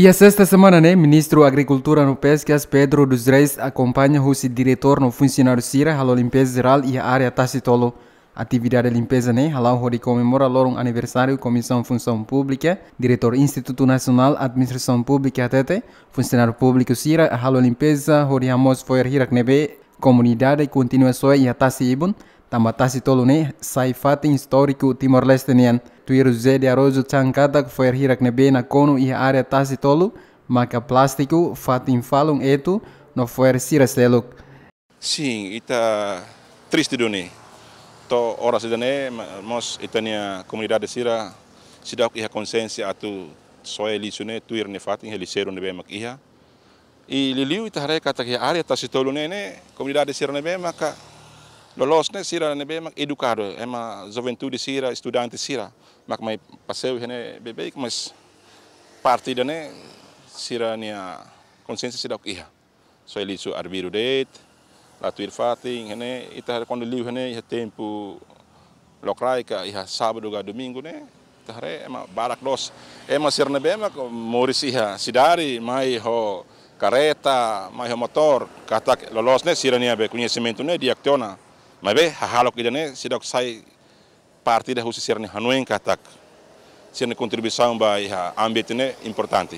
E esta semana, né, ministro da Agricultura no Pescas, Pedro dos Reis, acompanha o diretor no funcionário Cira, a limpeza geral e a área Tacitolo. Atividade de limpeza, né, a Lauri comemora um aniversário, Comissão Função Pública, diretor Instituto Nacional Administração Pública, ATT, funcionário público Cira, a limpeza, Hori Amos foi Hiraknebe, comunidade continua sua e a Tassi Ibun, também Tacitolo, né, sai fato histórico Timor-Leste, né, tu iruzede arozu tsangkatak foer hirak nebena konu iha area tasi tolu, maka plastiku fatin falung etu no fuer siras leluk. Sim, ita triste duni. To ora sedane mos itania comunidade sira sidak iha konsensi atu soe lisune tuir ne fatin heliseru nebe mak iha. I liliu ita hare kata iha area tasi tolu nene comunidade sira nebe maka Lo losne sira ne be mak educado, é e uma di sira, estudante sira, mak mai hene bebe, mas partida ne sira nia consciência sira iha. So ele su arbiro det, la tuir fating hene ita quando liu hene ia tempo lokraika iha sábado ga domingo ne ema barak los ema sirne be mak moris iha sidari mai ho careta, mais motor, kata lolosne sirania be conhecimento ne diactona. Maar wij halen ook iedereen, zie dat zij partij de hoese serne hanuen katak. Serne contribución bij ambetene importante.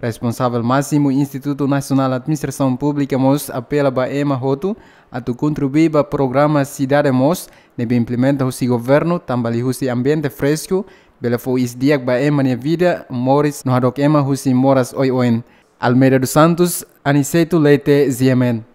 Responsável máximo Instituto Nacional de Administração Pública MOS apela ba EMA Hotu a tu contribuir para programa Cidade MOS, que implementa o seu governo, também o ambiente fresco, pela fo os dias para EMA na vida, Morris, no Hadok EMA, husi moras oi oen. Almeida dos Santos, Aniceto Leite, Ziemen.